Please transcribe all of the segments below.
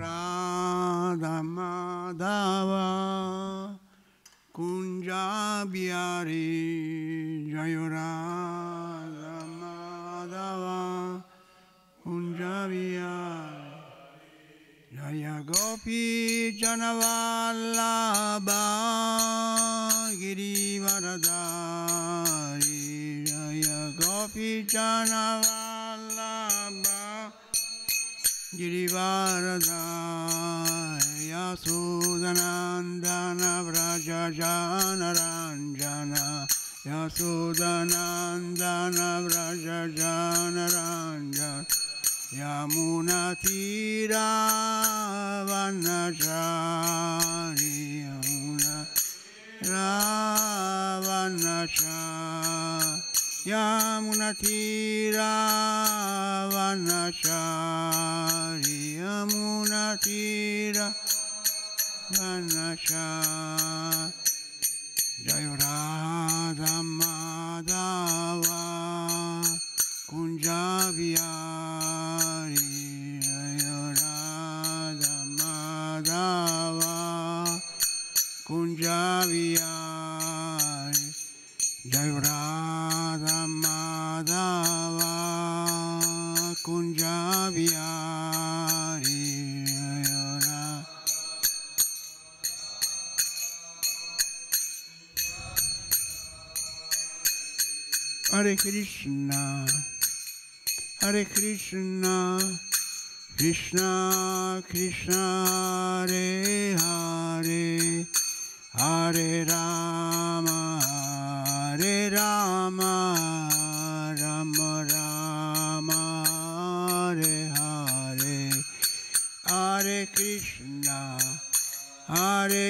Radha Madhava Kunjabiyari Jayo Radha Madhava Kunjabiyari Jaya Gopi Janavallabha Giri Varadari Jaya Gopi Janavallabha Varadaya Sudanandana Vraja Janaranjana Yasudanandana Vraja Janaranjana Yamuna Tira Vanashari Yamuna Ravanashari Yamunatira Vanashari Yamunatira Vanashari Jayurada Radha Madhava Kunjabiyari Jayo Radha Madhava Kunjabiyari kunca bihari yora. Hare Krishna, Hare Krishna, Krishna Krishna Hare Hare, Hare Rama, Hare Rama.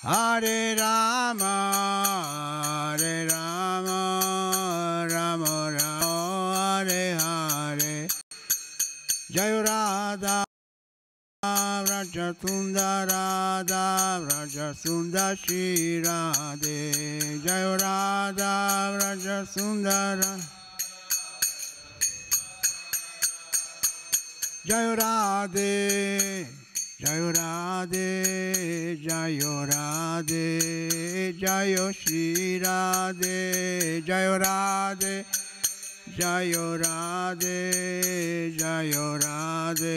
Hare Rama, Hare Rama, Rama Rama, Hare Hare. Jai Radha, Vraja Sundara, Radha, Vraja Sunda Shri Radhe. Jai Radha, Vraja Sunda Radha. Jai জয় রাধে জয় রাধে জয় শ্রী রাধে জয় রাধে জয় রাধে জয় রাধে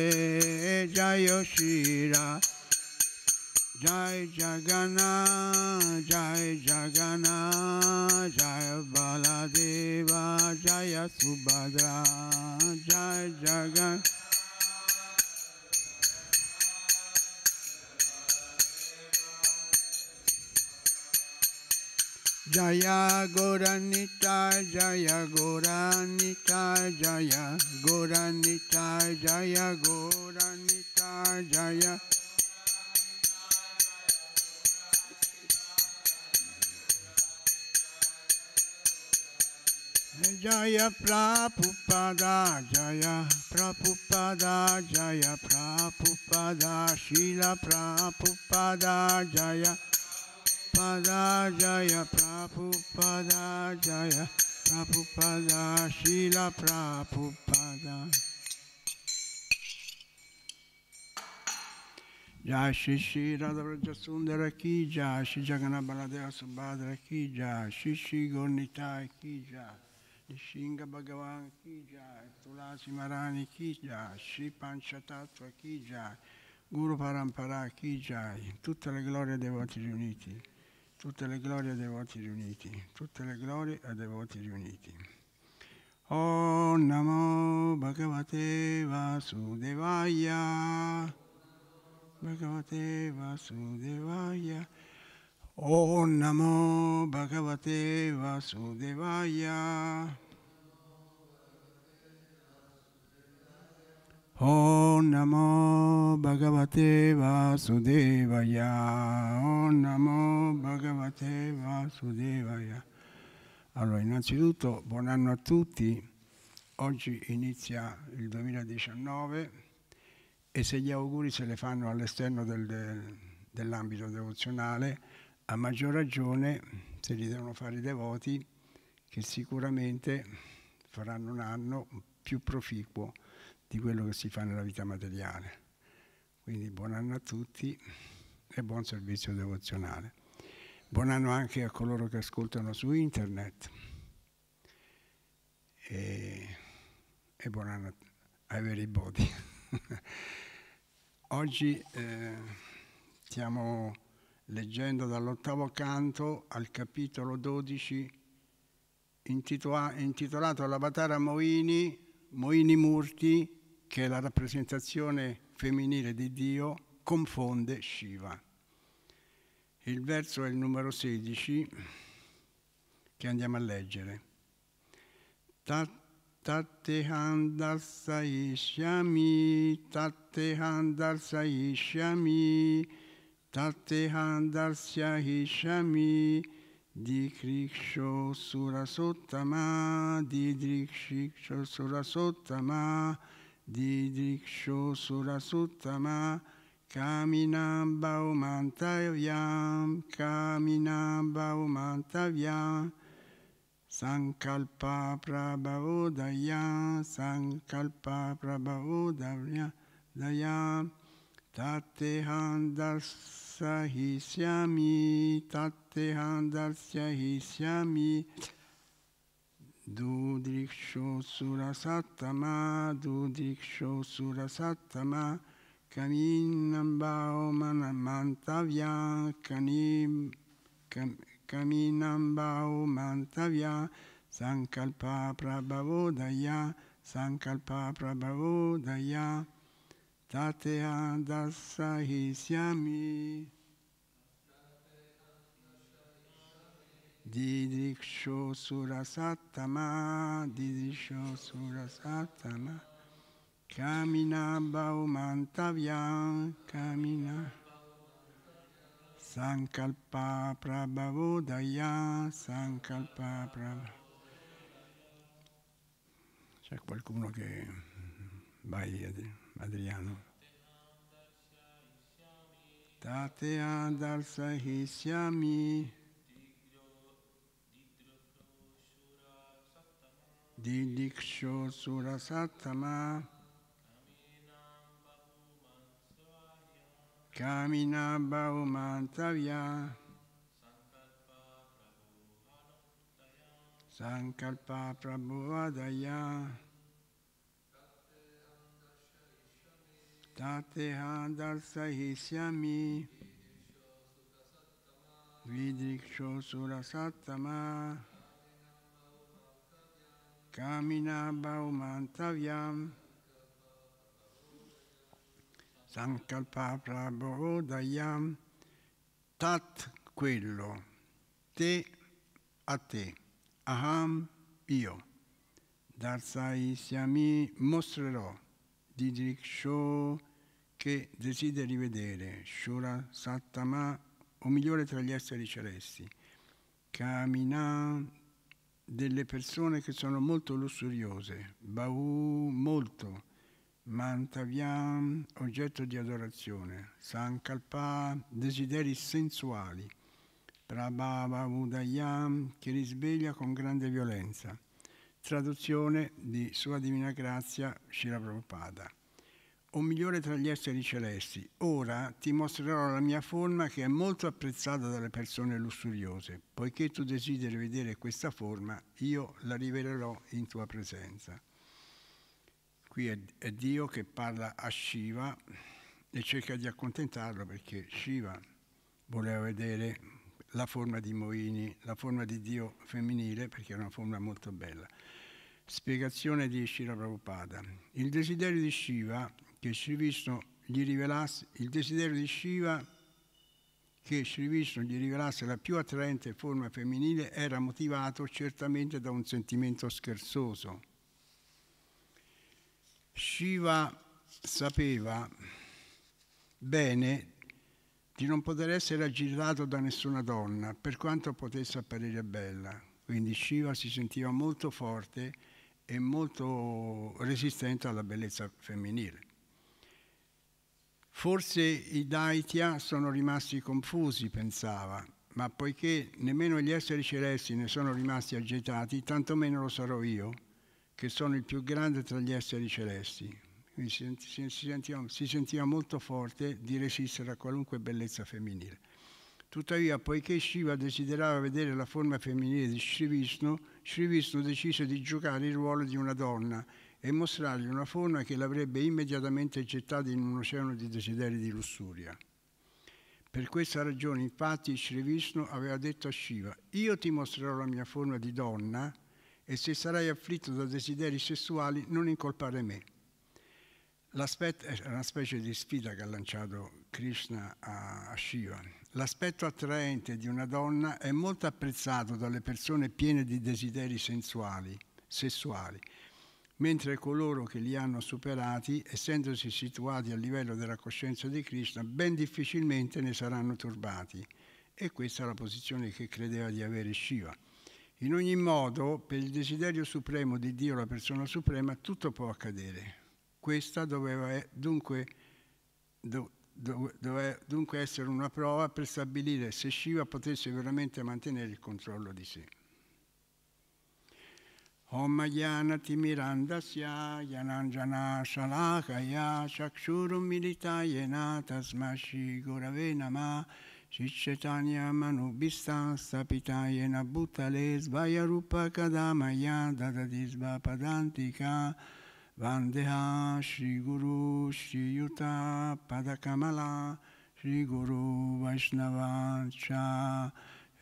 জয় শ্রীরা জয় জগনা জয় জগনা জয় বালাদেবা জয় সুভদ্রা জয় জগন Jaya Goranita Jaya Goranita Jaya Goranita Jaya Goranita Jaya Jaya Prabhupada Jaya Prabhupada Jaya Prabhupada Shila Prabhupada Jaya Prabhupada Prabhupada Jaya Prabhupada Jaya Prabhupada Shila Prabhupada Jai Shri Shri Radhavraja Sundara Ki Jai Shri Subhadra Ki Jai Shri Gornitai Ki Jai Nishinga Bhagavan Ki Jai Tulasi Marani Ki Jai Shri Panchatattva Ki Jai Guru Parampara Ki Jai Tutte le glorie dei voti riuniti Tutte le glorie a devoti riuniti, tutte le glorie a devoti riuniti. Om Namo Bhagavate Vasudevaya Bhagavate Vasudevaya Om Namo Bhagavate Vasudevaya Om Namo Bhagavate Vasudevaya. Om Namo Bhagavate Vasudevaya. Allora, innanzitutto buon anno a tutti. Oggi inizia il 2019 e se gli auguri se le fanno all'esterno del, dell'ambito devozionale, a maggior ragione se li devono fare i devoti che sicuramente faranno un anno più proficuo di quello che si fa nella vita materiale. Quindi buon anno a tutti e buon servizio devozionale. Buon anno anche a coloro che ascoltano su internet e, e buon anno ai veri body. Oggi eh, stiamo leggendo dall'ottavo canto al capitolo 12 intitolato L'Avatara Moini, Moini Murti, che è la rappresentazione femminile di Dio confonde Shiva. Il verso è il numero 16 che andiamo a leggere. Tatte handalsa ishyami, tatte handalsa ishyami, tatte handalsa ishyami, dikriksho surasottama, didriksho surasottama, Didiksho surasuttama Kaminam Baumantavyam Kaminam Baumantavyam Sankalpa Prabhavodaya Sankalpa Prabhavodaya Dayam Tatehan Dudiksho Surasattama, Dudiksho Surasattama, Kaminam Baumanam Mantavya, Kanim, kam, Kaminam Baumantavya, Sankalpa Prabhavodaya, Sankalpa Prabhavodaya, Tatea Dasahi Siami. Didriksho Surasattama, Didriksho Surasattama, Kamina Bhaumantavyam, Kamina Sankalpa Prabhavodaya, Sankalpa Prabhavodaya. C'è qualcuno che... Vai Adriano. Tate adarsa hisyami. di Diksho Surasattama Kamina Bhaumantavya Sankalpa Prabhuvadaya Tate Handarsahisyami Vidriksho Surasattama Vidriksho Surasattama Kamina Baumantaviam. Sankalpa Prabodayam Tat quello, te a te, aham io. Darsai siami mostrerò, didriksho che desideri vedere, Shura Sattama, o migliore tra gli esseri celesti. Kamina delle persone che sono molto lussuriose, Bau molto, Mantavian oggetto di adorazione, Sankalpa desideri sensuali, Prabhava Udayam che risveglia con grande violenza. Traduzione di Sua Divina Grazia Shila Prabhupada o migliore tra gli esseri celesti. Ora ti mostrerò la mia forma che è molto apprezzata dalle persone lussuriose. Poiché tu desideri vedere questa forma, io la rivelerò in tua presenza. Qui è, è Dio che parla a Shiva e cerca di accontentarlo perché Shiva voleva vedere la forma di Moini, la forma di Dio femminile, perché era una forma molto bella. Spiegazione di Shira Prabhupada. Il desiderio di Shiva che Sri Vishnu gli rivelasse il desiderio di Shiva che Sri Vishnu gli rivelasse la più attraente forma femminile era motivato certamente da un sentimento scherzoso. Shiva sapeva bene di non poter essere aggirato da nessuna donna, per quanto potesse apparire bella. Quindi Shiva si sentiva molto forte e molto resistente alla bellezza femminile. Forse i Daitya sono rimasti confusi, pensava, ma poiché nemmeno gli esseri celesti ne sono rimasti agitati, tantomeno lo sarò io, che sono il più grande tra gli esseri celesti. Quindi si, si, si, sentiva, si sentiva molto forte di resistere a qualunque bellezza femminile. Tuttavia, poiché Shiva desiderava vedere la forma femminile di Sri Vishnu, Sri Vishnu decise di giocare il ruolo di una donna e mostrargli una forma che l'avrebbe immediatamente gettata in un oceano di desideri di lussuria. Per questa ragione, infatti, Sri Vishnu aveva detto a Shiva: Io ti mostrerò la mia forma di donna e se sarai afflitto da desideri sessuali, non incolpare me. L'aspetto è una specie di sfida che ha lanciato Krishna a Shiva. L'aspetto attraente di una donna è molto apprezzato dalle persone piene di desideri sensuali, sessuali mentre coloro che li hanno superati, essendosi situati a livello della coscienza di Krishna, ben difficilmente ne saranno turbati. E questa è la posizione che credeva di avere Shiva. In ogni modo, per il desiderio supremo di Dio, la persona suprema, tutto può accadere. Questa doveva dunque, do, do, dunque essere una prova per stabilire se Shiva potesse veramente mantenere il controllo di sé. होमज्ञानतिमिरान्धस्य जनाञ्जनाशलाकया चक्षुरुमिलितायेन तस्मै श्रीगुरवे नमः शिष्यतान्यमनुभिस्ता स्थापिता येन भूतले स्वयरूपकदा मया ददति स्वपदान्तिका वन्देहा श्रीगुरु श्रीयुता पदकमला श्रीगुरु वैष्णवाञ्च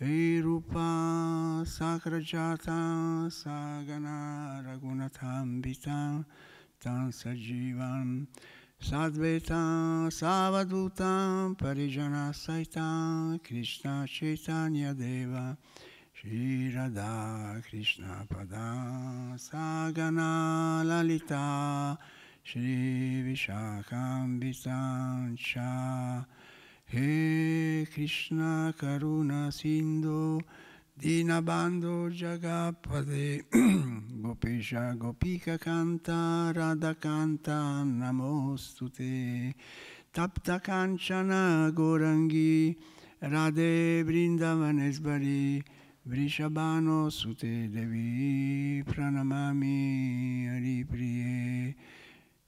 e rupa sakrajata sagana ragunathambita tan sajivan sadveta savaduta parijana saita krishna chaitanya deva Shri Krishna Pada Sagana Lalita Shri Vishakambita Cha e Krishna Karuna Sindhu Dinabando Jagapade Gopesha Gopika Kanta Radha Kanta Namostute Tapta Kanchana Gorangi Radhe Vrindavanesvari Vrishabhano Sute Devi Pranamami Haripriye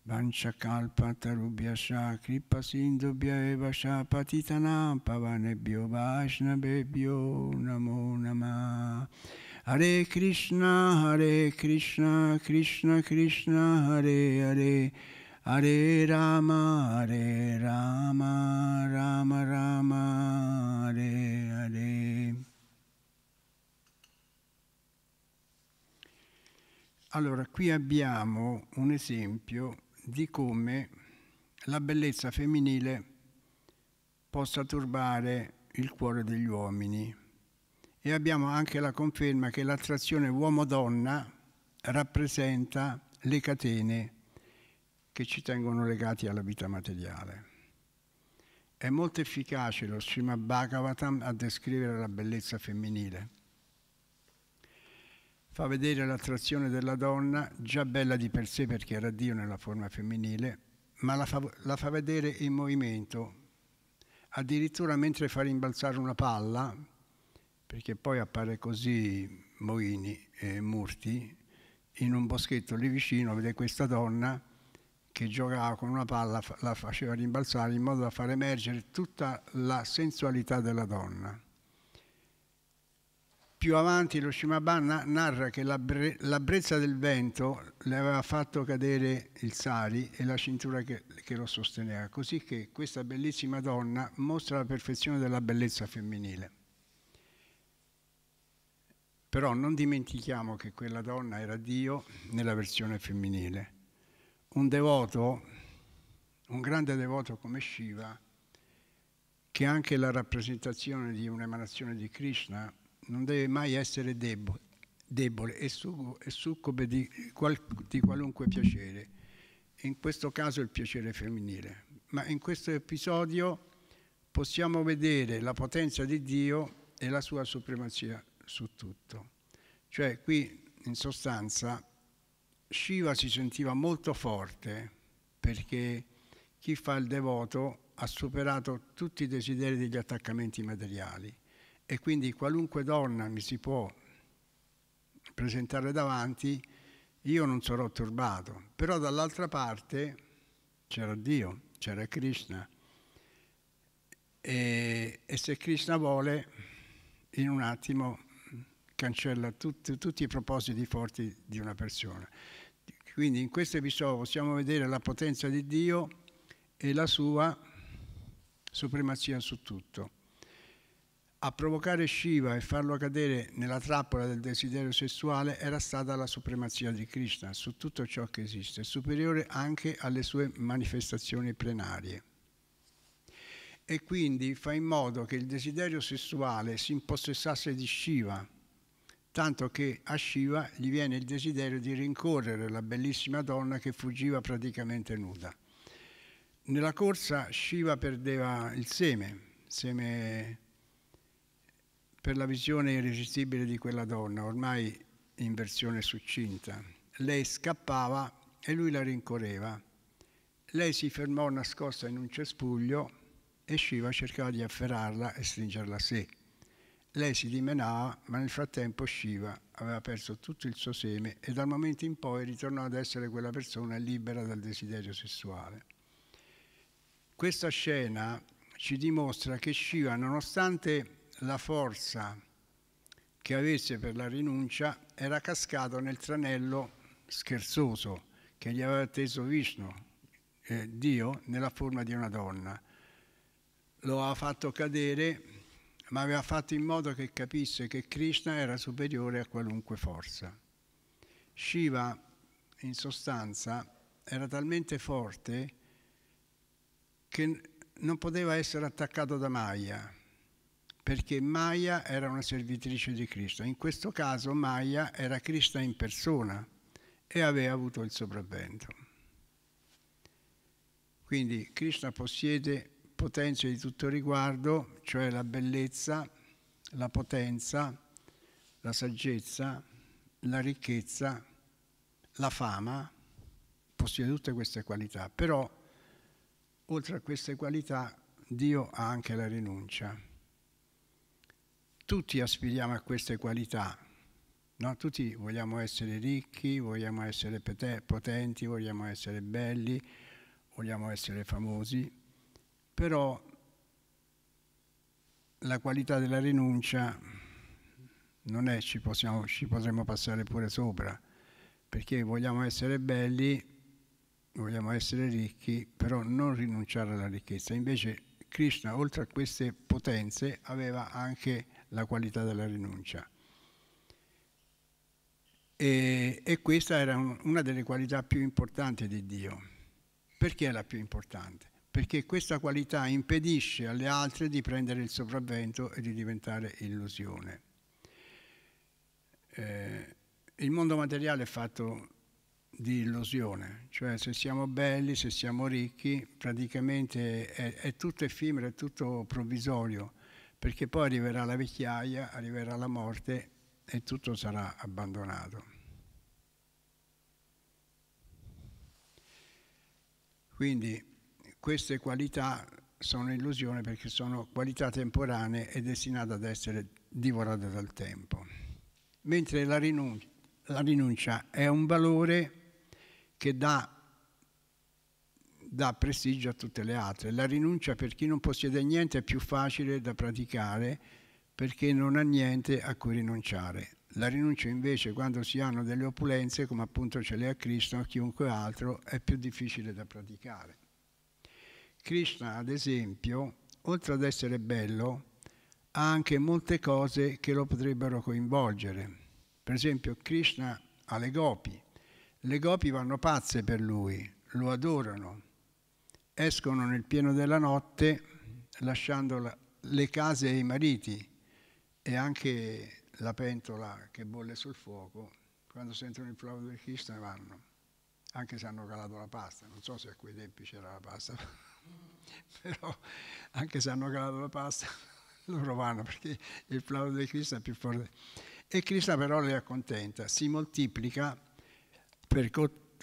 kalpa Vanchakalpa Tarubhyasha Kripa Sindhubhya pavane Patitanam Pavanebhyo Vaishnavebhyo Namo nama Hare Krishna Hare Krishna Krishna Krishna Hare Hare Hare Rama Hare Rama Rama Rama Hare Hare Allora qui abbiamo un esempio di come la bellezza femminile possa turbare il cuore degli uomini e abbiamo anche la conferma che l'attrazione uomo-donna rappresenta le catene che ci tengono legati alla vita materiale. È molto efficace lo Srimad Bhagavatam a descrivere la bellezza femminile fa vedere l'attrazione della donna, già bella di per sé perché era Dio nella forma femminile, ma la fa, la fa vedere in movimento, addirittura mentre fa rimbalzare una palla, perché poi appare così Moini e Murti, in un boschetto lì vicino vede questa donna che giocava con una palla, la faceva rimbalzare in modo da far emergere tutta la sensualità della donna. Più avanti lo Shimaban narra che la, bre- la, brezza del vento le aveva fatto cadere il sali e la cintura che, che lo sosteneva, così che questa bellissima donna mostra la perfezione della bellezza femminile. Però non dimentichiamo che quella donna era Dio nella versione femminile. Un devoto, un grande devoto come Shiva, che anche la rappresentazione di un'emanazione di Krishna non deve mai essere debo, debole, e è succube di, qual, di qualunque piacere, in questo caso il piacere femminile. Ma in questo episodio possiamo vedere la potenza di Dio e la sua supremazia su tutto. Cioè qui in sostanza Shiva si sentiva molto forte perché chi fa il devoto ha superato tutti i desideri degli attaccamenti materiali e quindi qualunque donna mi si può presentare davanti, io non sarò turbato. Però dall'altra parte c'era Dio, c'era Krishna. E, e, se Krishna vuole, in un attimo cancella tut, tutti i propositi forti di una persona. Quindi in questo episodio possiamo vedere la potenza di Dio e la sua supremazia su tutto. A provocare Shiva e farlo cadere nella trappola del desiderio sessuale era stata la supremazia di Krishna su tutto ciò che esiste, superiore anche alle sue manifestazioni plenarie. E quindi fa in modo che il desiderio sessuale si impossessasse di Shiva, tanto che a Shiva gli viene il desiderio di rincorrere la bellissima donna che fuggiva praticamente nuda. Nella corsa Shiva perdeva il seme, seme per la visione irresistibile di quella donna, ormai in versione succinta. Lei scappava e lui la rincorreva. Lei si fermò nascosta in un cespuglio e Shiva cercava di afferrarla e stringerla a sé. Lei si dimenava, ma nel frattempo Shiva aveva perso tutto il suo seme e dal momento in poi ritornò ad essere quella persona libera dal desiderio sessuale. Questa scena ci dimostra che Shiva, nonostante la forza che avesse per la rinuncia era cascato nel tranello scherzoso che gli aveva teso Vishnu, eh, Dio, nella forma di una donna. Lo aveva fatto cadere, ma aveva fatto in modo che capisse che Krishna era superiore a qualunque forza. Shiva, in sostanza, era talmente forte che non poteva essere attaccato da Maya perché Maya era una servitrice di Cristo. In questo caso Maya era Cristo in persona e aveva avuto il sopravvento. Quindi Cristo possiede potenze di tutto riguardo, cioè la bellezza, la potenza, la saggezza, la ricchezza, la fama, possiede tutte queste qualità, però oltre a queste qualità Dio ha anche la rinuncia tutti aspiriamo a queste qualità, no? tutti vogliamo essere ricchi, vogliamo essere potenti, vogliamo essere belli, vogliamo essere famosi, però la qualità della rinuncia non è ci, possiamo, ci potremmo passare pure sopra, perché vogliamo essere belli, vogliamo essere ricchi, però non rinunciare alla ricchezza. Invece Krishna, oltre a queste potenze, aveva anche la qualità della rinuncia. E, e questa era un, una delle qualità più importanti di Dio. Perché è la più importante? Perché questa qualità impedisce alle altre di prendere il sopravvento e di diventare illusione. Eh, il mondo materiale è fatto di illusione, cioè se siamo belli, se siamo ricchi, praticamente è, è tutto effimero, è tutto provvisorio perché poi arriverà la vecchiaia, arriverà la morte e tutto sarà abbandonato. Quindi queste qualità sono illusione perché sono qualità temporanee e destinate ad essere divorate dal tempo. Mentre la rinuncia, la rinuncia è un valore che dà dà prestigio a tutte le altre. La rinuncia per chi non possiede niente è più facile da praticare perché non ha niente a cui rinunciare. La rinuncia invece quando si hanno delle opulenze, come appunto ce l'è a Krishna o chiunque altro, è più difficile da praticare. Krishna, ad esempio, oltre ad essere bello, ha anche molte cose che lo potrebbero coinvolgere. Per esempio, Krishna ha le gopi. Le gopi vanno pazze per lui, lo adorano, escono nel pieno della notte lasciando le case e i mariti e anche la pentola che bolle sul fuoco, quando sentono il flauto del Cristo ne vanno, anche se hanno calato la pasta, non so se a quei tempi c'era la pasta, però anche se hanno calato la pasta loro vanno perché il flauto del Cristo è più forte. E Cristo però li accontenta, si moltiplica per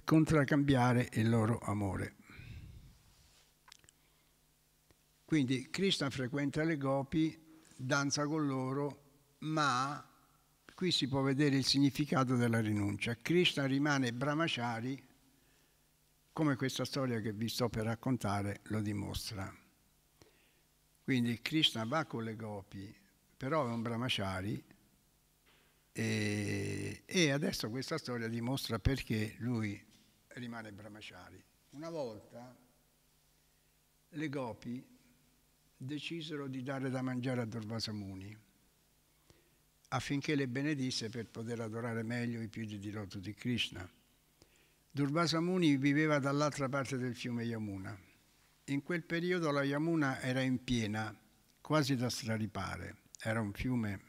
contraccambiare il loro amore. Quindi Krishna frequenta le gopi, danza con loro, ma qui si può vedere il significato della rinuncia. Krishna rimane brahmachari, come questa storia che vi sto per raccontare lo dimostra. Quindi Krishna va con le gopi, però è un brahmachari e, e adesso questa storia dimostra perché lui rimane brahmachari. Una volta le gopi decisero di dare da mangiare a Durvasamuni affinché le benedisse per poter adorare meglio i piedi di loto di Krishna. Durvasamuni viveva dall'altra parte del fiume Yamuna. In quel periodo la Yamuna era in piena, quasi da straripare, era un fiume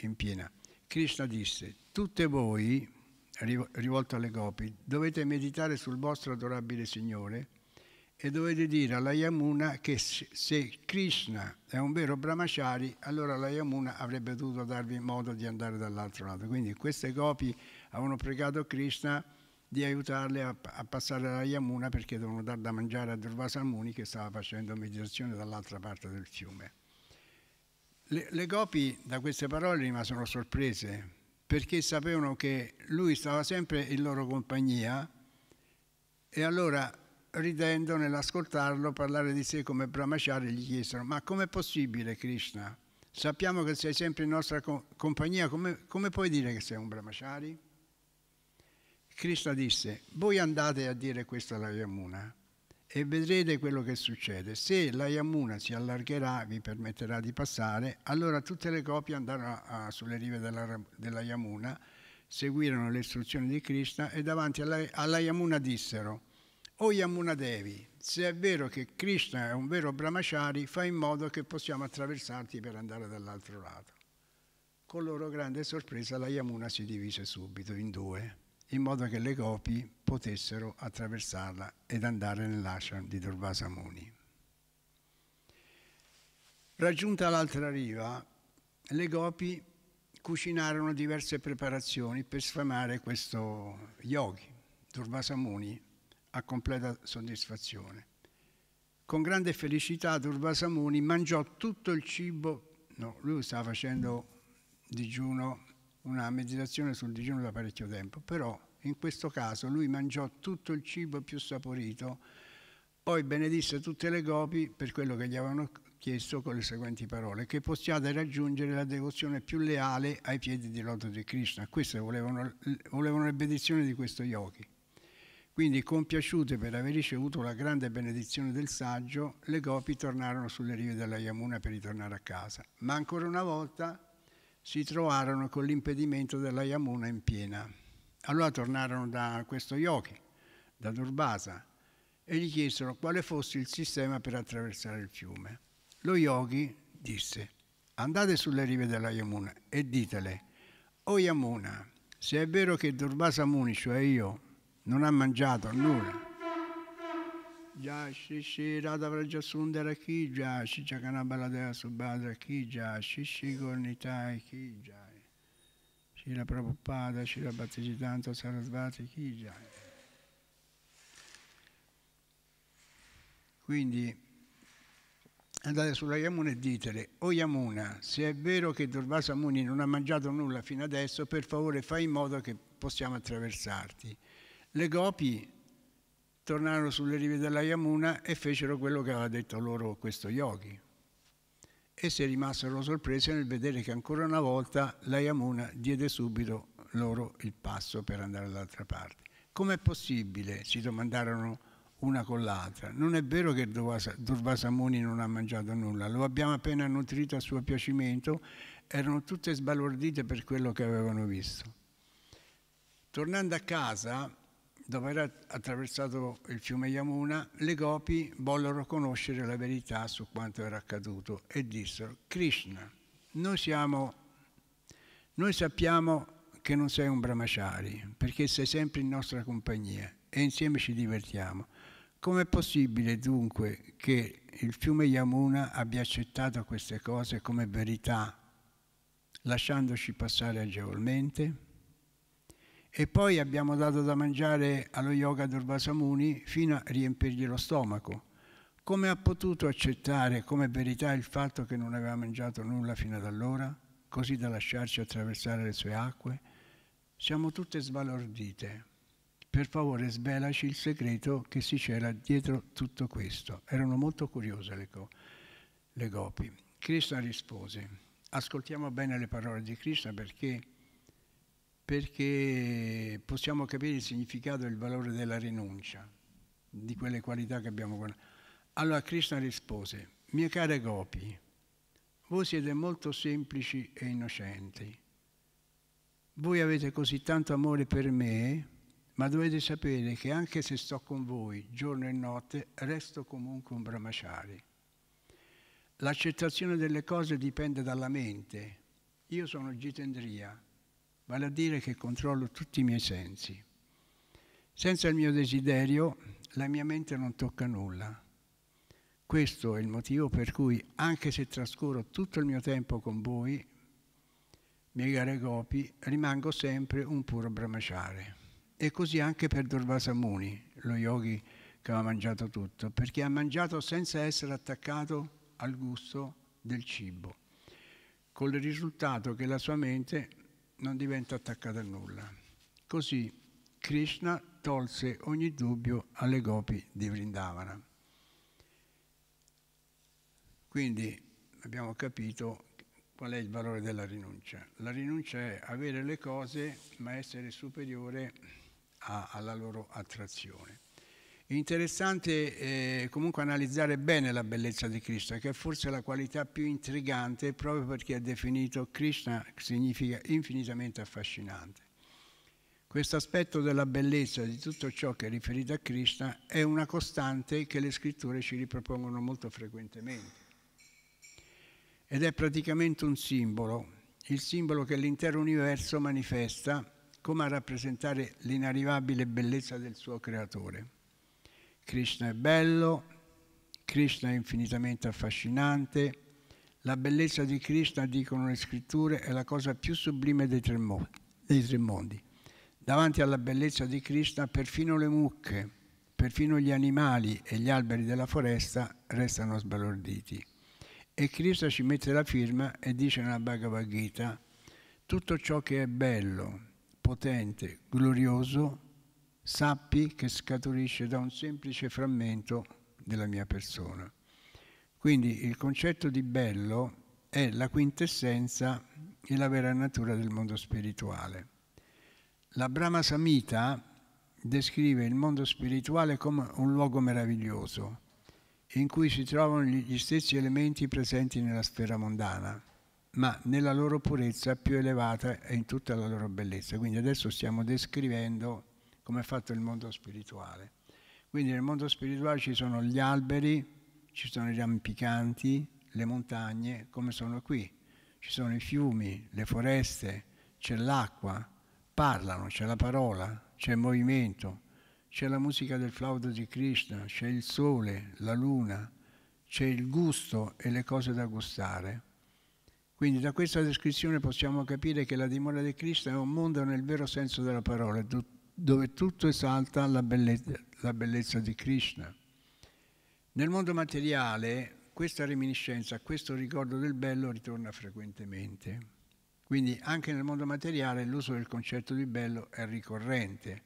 in piena. Krishna disse, tutte voi, rivolto alle gopi, dovete meditare sul vostro adorabile Signore e dovete dire alla Yamuna che se Krishna è un vero brahmachari, allora la Yamuna avrebbe dovuto darvi modo di andare dall'altro lato. Quindi queste gopi avevano pregato Krishna di aiutarle a, a passare alla Yamuna perché dovevano dar da mangiare a Durvasa che stava facendo meditazione dall'altra parte del fiume. Le, le gopi da queste parole rimasero sorprese perché sapevano che lui stava sempre in loro compagnia e allora ridendo nell'ascoltarlo parlare di sé come Brahmachari, gli chiesero, ma com'è possibile Krishna? Sappiamo che sei sempre in nostra co- compagnia, come, come puoi dire che sei un Brahmachari? Krishna disse, voi andate a dire questo alla Yamuna e vedrete quello che succede. Se la Yamuna si allargherà, vi permetterà di passare, allora tutte le copie andarono a, a, sulle rive della, della Yamuna, seguirono le istruzioni di Krishna e davanti alla, alla Yamuna dissero, o Yamuna Devi, se è vero che Krishna è un vero brahmachari, fa in modo che possiamo attraversarti per andare dall'altro lato. Con loro grande sorpresa la Yamuna si divise subito in due, in modo che le gopi potessero attraversarla ed andare nell'ashram di Durvasa Muni. Raggiunta l'altra riva, le gopi cucinarono diverse preparazioni per sfamare questo yogi. Durvasa Muni a completa soddisfazione. Con grande felicità Durvasamuni mangiò tutto il cibo, no, lui stava facendo digiuno, una meditazione sul digiuno da parecchio tempo, però in questo caso lui mangiò tutto il cibo più saporito, poi benedisse tutte le gopi per quello che gli avevano chiesto con le seguenti parole, che possiate raggiungere la devozione più leale ai piedi di loto di Krishna. Queste volevano, volevano le benedizioni di questo yogi. Quindi, compiaciute per aver ricevuto la grande benedizione del saggio, le gopi tornarono sulle rive della Yamuna per ritornare a casa. Ma ancora una volta si trovarono con l'impedimento della Yamuna in piena. Allora tornarono da questo yogi, da Durbasa, e gli chiesero quale fosse il sistema per attraversare il fiume. Lo yogi disse, andate sulle rive della Yamuna e ditele, o Yamuna, se è vero che Durbasa Muni, cioè io, non ha mangiato nulla. Jashi shi radavraja sundara ki jashi chakanabaladeva subhadra ki jashi shi gornitai ki jai. Shila Prabhupada, Shila Bhattisiddhanta Sarasvati ki jai. Quindi andate sulla Yamuna e ditele, o oh Yamuna, se è vero che Durvasa Muni non ha mangiato nulla fino adesso, per favore fai in modo che possiamo attraversarti. Le gopi tornarono sulle rive della Yamuna e fecero quello che aveva detto loro questo yogi. E si rimasero sorprese nel vedere che ancora una volta la Yamuna diede subito loro il passo per andare dall'altra parte. Com'è possibile? si domandarono una con l'altra. Non è vero che Durvasamuni non ha mangiato nulla, lo abbiamo appena nutrito a suo piacimento, erano tutte sbalordite per quello che avevano visto. Tornando a casa, dopo aver attraversato il fiume Yamuna, le gopi vollero conoscere la verità su quanto era accaduto e dissero, Krishna, noi, siamo, noi sappiamo che non sei un brahmachari perché sei sempre in nostra compagnia e insieme ci divertiamo. Com'è possibile dunque che il fiume Yamuna abbia accettato queste cose come verità, lasciandoci passare agevolmente? e poi abbiamo dato da mangiare allo yoga d'Urvasamuni fino a riempirgli lo stomaco. Come ha potuto accettare come verità il fatto che non aveva mangiato nulla fino ad allora, così da lasciarci attraversare le sue acque? Siamo tutte sbalordite. Per favore svelaci il segreto che si cela dietro tutto questo. Erano molto curiose le, go- le gopi. Krishna rispose, ascoltiamo bene le parole di Krishna perché perché possiamo capire il significato e il valore della rinuncia, di quelle qualità che abbiamo guardato. Allora Krishna rispose, mie care Gopi, voi siete molto semplici e innocenti. Voi avete così tanto amore per me, ma dovete sapere che anche se sto con voi giorno e notte, resto comunque un brahmachari. L'accettazione delle cose dipende dalla mente. Io sono Jitendriya, vale a dire che controllo tutti i miei sensi. Senza il mio desiderio la mia mente non tocca nulla. Questo è il motivo per cui, anche se trascorro tutto il mio tempo con voi, miei gopi, rimango sempre un puro brahmachare. E così anche per Durvasa Muni, lo yogi che ha mangiato tutto, perché ha mangiato senza essere attaccato al gusto del cibo, con il risultato che la sua mente non divento attaccata a nulla. Così Krishna tolse ogni dubbio alle gopi di Vrindavana. Quindi abbiamo capito qual è il valore della rinuncia. La rinuncia è avere le cose ma essere superiore a, alla loro attrazione. È interessante eh, comunque analizzare bene la bellezza di Krishna, che è forse la qualità più intrigante proprio perché ha definito Krishna significa infinitamente affascinante. Questo aspetto della bellezza di tutto ciò che è riferito a Krishna è una costante che le scritture ci ripropongono molto frequentemente. Ed è praticamente un simbolo, il simbolo che l'intero universo manifesta come a rappresentare l'inarrivabile bellezza del suo creatore. Krishna è bello, Krishna è infinitamente affascinante, la bellezza di Krishna, dicono le scritture, è la cosa più sublime dei tre, mo- dei tre mondi. Davanti alla bellezza di Krishna perfino le mucche, perfino gli animali e gli alberi della foresta restano sbalorditi. E Krishna ci mette la firma e dice nella Bhagavad Gita, tutto ciò che è bello, potente, glorioso, sappi che scaturisce da un semplice frammento della mia persona. Quindi il concetto di bello è la quintessenza e la vera natura del mondo spirituale. La Brahma Samhita descrive il mondo spirituale come un luogo meraviglioso in cui si trovano gli stessi elementi presenti nella sfera mondana, ma nella loro purezza più elevata e in tutta la loro bellezza. Quindi adesso stiamo descrivendo come è fatto il mondo spirituale. Quindi nel mondo spirituale ci sono gli alberi, ci sono i rampicanti, le montagne, come sono qui. Ci sono i fiumi, le foreste, c'è l'acqua, parlano, c'è la parola, c'è il movimento, c'è la musica del flauto di Krishna, c'è il sole, la luna, c'è il gusto e le cose da gustare. Quindi da questa descrizione possiamo capire che la dimora di Krishna è un mondo nel vero senso della parola, è dove tutto esalta la bellezza, la bellezza di Krishna. Nel mondo materiale questa reminiscenza, questo ricordo del bello ritorna frequentemente. Quindi anche nel mondo materiale l'uso del concetto di bello è ricorrente.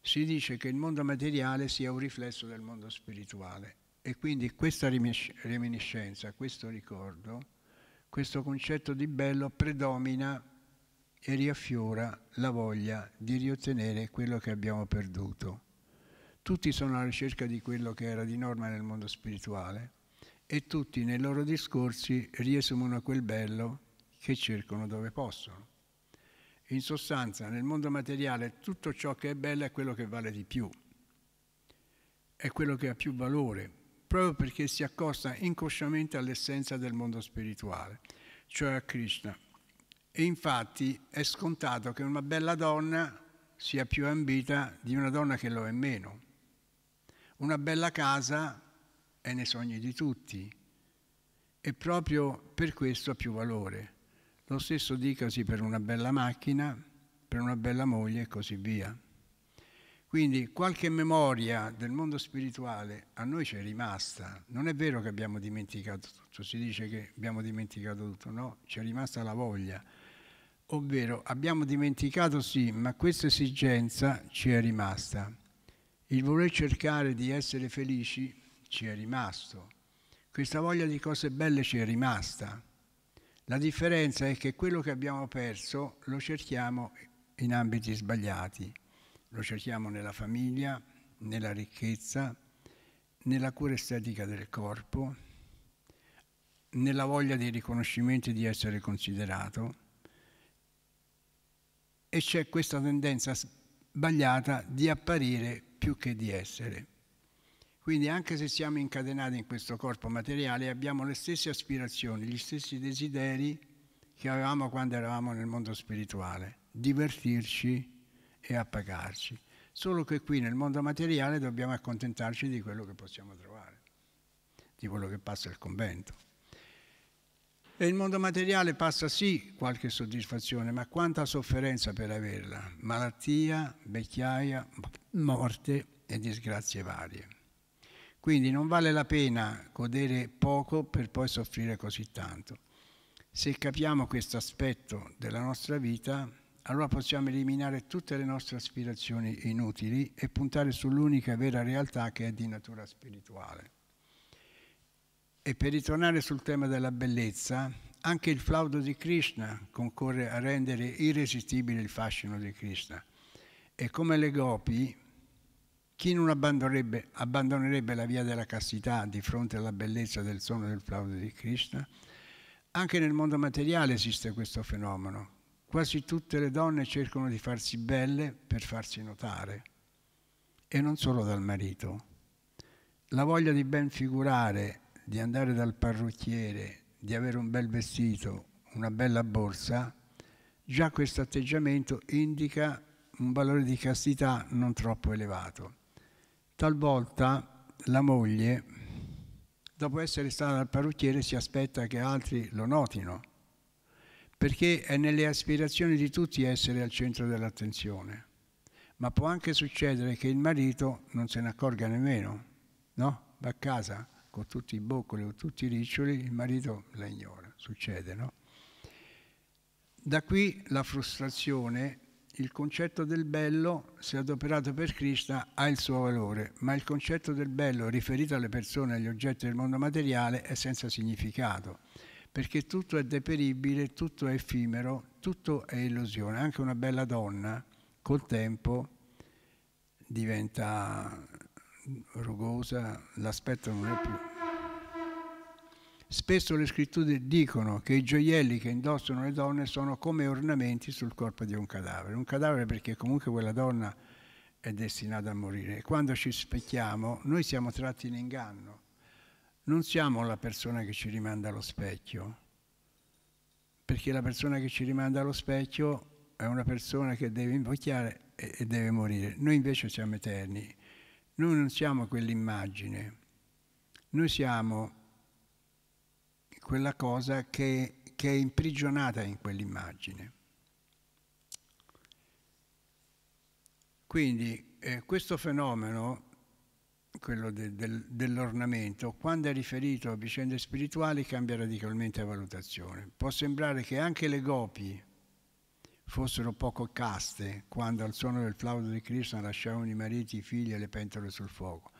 Si dice che il mondo materiale sia un riflesso del mondo spirituale e quindi questa reminiscenza, questo ricordo, questo concetto di bello predomina e riaffiora la voglia di riottenere quello che abbiamo perduto. Tutti sono alla ricerca di quello che era di norma nel mondo spirituale e tutti nei loro discorsi riesumano quel bello che cercano dove possono. In sostanza, nel mondo materiale tutto ciò che è bello è quello che vale di più, è quello che ha più valore, proprio perché si accosta inconsciamente all'essenza del mondo spirituale, cioè a Krishna. E infatti è scontato che una bella donna sia più ambita di una donna che lo è meno. Una bella casa è nei sogni di tutti e proprio per questo ha più valore. Lo stesso dicasi per una bella macchina, per una bella moglie e così via. Quindi qualche memoria del mondo spirituale a noi c'è rimasta. Non è vero che abbiamo dimenticato tutto, si dice che abbiamo dimenticato tutto, no, c'è rimasta la voglia Ovvero abbiamo dimenticato sì, ma questa esigenza ci è rimasta. Il voler cercare di essere felici ci è rimasto. Questa voglia di cose belle ci è rimasta. La differenza è che quello che abbiamo perso lo cerchiamo in ambiti sbagliati. Lo cerchiamo nella famiglia, nella ricchezza, nella cura estetica del corpo, nella voglia riconoscimento e di essere considerato e c'è questa tendenza sbagliata di apparire più che di essere. Quindi anche se siamo incatenati in questo corpo materiale abbiamo le stesse aspirazioni, gli stessi desideri che avevamo quando eravamo nel mondo spirituale, divertirci e appagarci. Solo che qui nel mondo materiale dobbiamo accontentarci di quello che possiamo trovare, di quello che passa il convento. E il mondo materiale passa sì qualche soddisfazione, ma quanta sofferenza per averla. Malattia, vecchiaia, morte e disgrazie varie. Quindi non vale la pena godere poco per poi soffrire così tanto. Se capiamo questo aspetto della nostra vita, allora possiamo eliminare tutte le nostre aspirazioni inutili e puntare sull'unica vera realtà che è di natura spirituale. E per ritornare sul tema della bellezza, anche il flauto di Krishna concorre a rendere irresistibile il fascino di Krishna. E come le gopi, chi non abbandonerebbe, abbandonerebbe la via della castità di fronte alla bellezza del suono del flauto di Krishna? Anche nel mondo materiale esiste questo fenomeno. Quasi tutte le donne cercano di farsi belle per farsi notare, e non solo dal marito. La voglia di ben figurare di andare dal parrucchiere, di avere un bel vestito, una bella borsa, già questo atteggiamento indica un valore di castità non troppo elevato. Talvolta la moglie, dopo essere stata dal parrucchiere, si aspetta che altri lo notino, perché è nelle aspirazioni di tutti essere al centro dell'attenzione. Ma può anche succedere che il marito non se ne accorga nemmeno, no? Va a casa con tutti i boccoli o tutti i riccioli, il marito la ignora, succede, no? Da qui la frustrazione, il concetto del bello, se adoperato per Cristo, ha il suo valore, ma il concetto del bello riferito alle persone e agli oggetti del mondo materiale è senza significato, perché tutto è deperibile, tutto è effimero, tutto è illusione. Anche una bella donna col tempo diventa rugosa, l'aspetto non è più Spesso le scritture dicono che i gioielli che indossano le donne sono come ornamenti sul corpo di un cadavere. Un cadavere perché comunque quella donna è destinata a morire. E quando ci specchiamo, noi siamo tratti in inganno. Non siamo la persona che ci rimanda allo specchio, perché la persona che ci rimanda allo specchio è una persona che deve invecchiare e deve morire. Noi invece siamo eterni. Noi non siamo quell'immagine. Noi siamo quella cosa che, che è imprigionata in quell'immagine. Quindi eh, questo fenomeno, quello de, de, dell'ornamento, quando è riferito a vicende spirituali cambia radicalmente la valutazione. Può sembrare che anche le gopi fossero poco caste quando al suono del flauto di Krishna lasciavano i mariti, i figli e le pentole sul fuoco,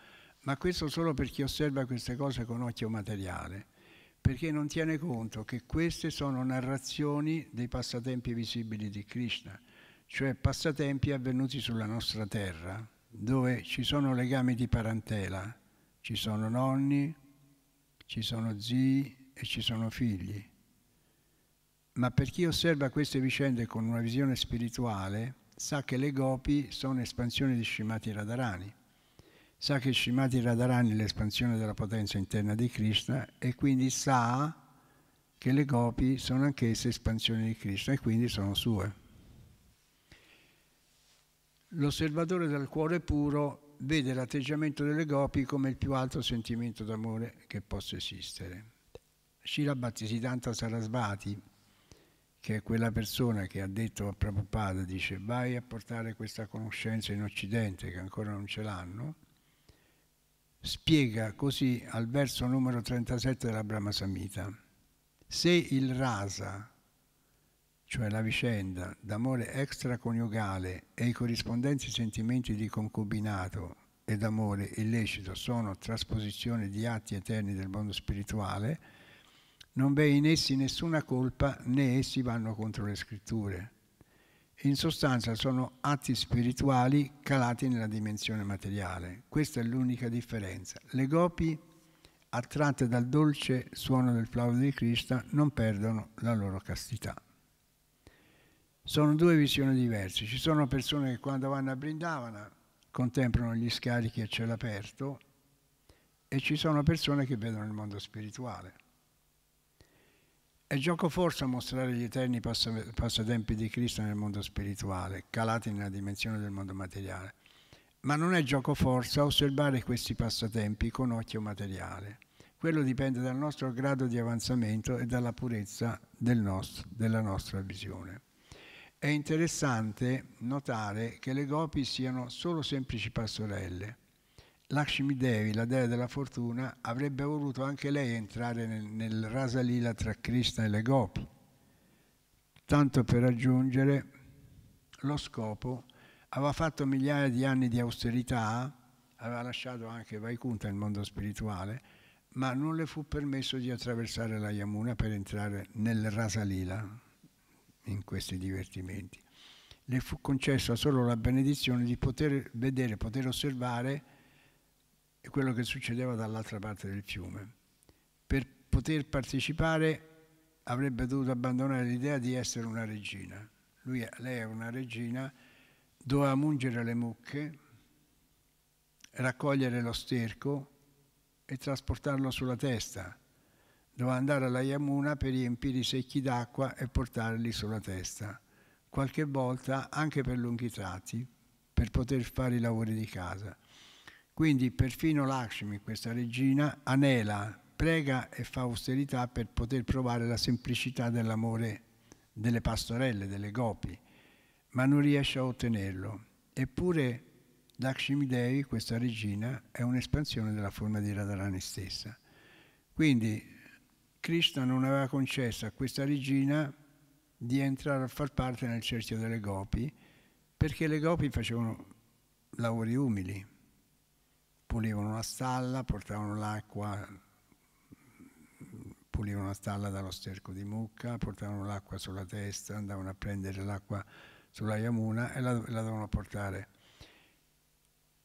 ma questo solo per chi osserva queste cose con occhio materiale perché non tiene conto che queste sono narrazioni dei passatempi visibili di Krishna, cioè passatempi avvenuti sulla nostra terra, dove ci sono legami di parentela, ci sono nonni, ci sono zii e ci sono figli. Ma per chi osserva queste vicende con una visione spirituale, sa che le gopi sono espansioni di Shimati Radharani sa che Shimati Radharani è l'espansione della potenza interna di Krishna e quindi sa che le gopi sono anch'esse espansioni di Krishna e quindi sono sue. L'osservatore dal cuore puro vede l'atteggiamento delle gopi come il più alto sentimento d'amore che possa esistere. Shira Bhattisiddhanta Sarasvati, che è quella persona che ha detto a Prabhupada, dice vai a portare questa conoscenza in Occidente che ancora non ce l'hanno, spiega così al verso numero 37 della Brahma Samhita, se il rasa, cioè la vicenda d'amore extraconiugale e i corrispondenti sentimenti di concubinato e d'amore illecito sono trasposizione di atti eterni del mondo spirituale, non v'è in essi nessuna colpa né essi vanno contro le scritture in sostanza sono atti spirituali calati nella dimensione materiale. Questa è l'unica differenza. Le gopi, attratte dal dolce suono del flauto di Krishna, non perdono la loro castità. Sono due visioni diverse. Ci sono persone che quando vanno a Brindavana contemplano gli scarichi a cielo aperto e ci sono persone che vedono il mondo spirituale. È gioco forza mostrare gli eterni passatempi di Cristo nel mondo spirituale, calati nella dimensione del mondo materiale, ma non è gioco forza osservare questi passatempi con occhio materiale. Quello dipende dal nostro grado di avanzamento e dalla purezza del nostro, della nostra visione. È interessante notare che le gopi siano solo semplici pastorelle Lakshmi Devi, la dea della fortuna, avrebbe voluto anche lei entrare nel, nel Rasalila tra Krishna e le Gopi, tanto per raggiungere lo scopo. Aveva fatto migliaia di anni di austerità, aveva lasciato anche Vaikuntha il mondo spirituale, ma non le fu permesso di attraversare la Yamuna per entrare nel Rasalila in questi divertimenti. Le fu concessa solo la benedizione di poter vedere, poter osservare quello che succedeva dall'altra parte del fiume. Per poter partecipare avrebbe dovuto abbandonare l'idea di essere una regina. Lui, lei è una regina, doveva mungere le mucche, raccogliere lo sterco e trasportarlo sulla testa. Doveva andare alla Yamuna per riempire i secchi d'acqua e portarli sulla testa, qualche volta anche per lunghi tratti, per poter fare i lavori di casa. Quindi perfino Lakshmi, questa regina, anela, prega e fa austerità per poter provare la semplicità dell'amore delle pastorelle, delle gopi, ma non riesce a ottenerlo. Eppure Lakshmi Devi, questa regina, è un'espansione della forma di Radharani stessa. Quindi Krishna non aveva concesso a questa regina di entrare a far parte nel cerchio delle gopi, perché le gopi facevano lavori umili pulivano la stalla, portavano l'acqua, pulivano la stalla dallo sterco di mucca, portavano l'acqua sulla testa, andavano a prendere l'acqua sulla Yamuna e la, la dovevano portare.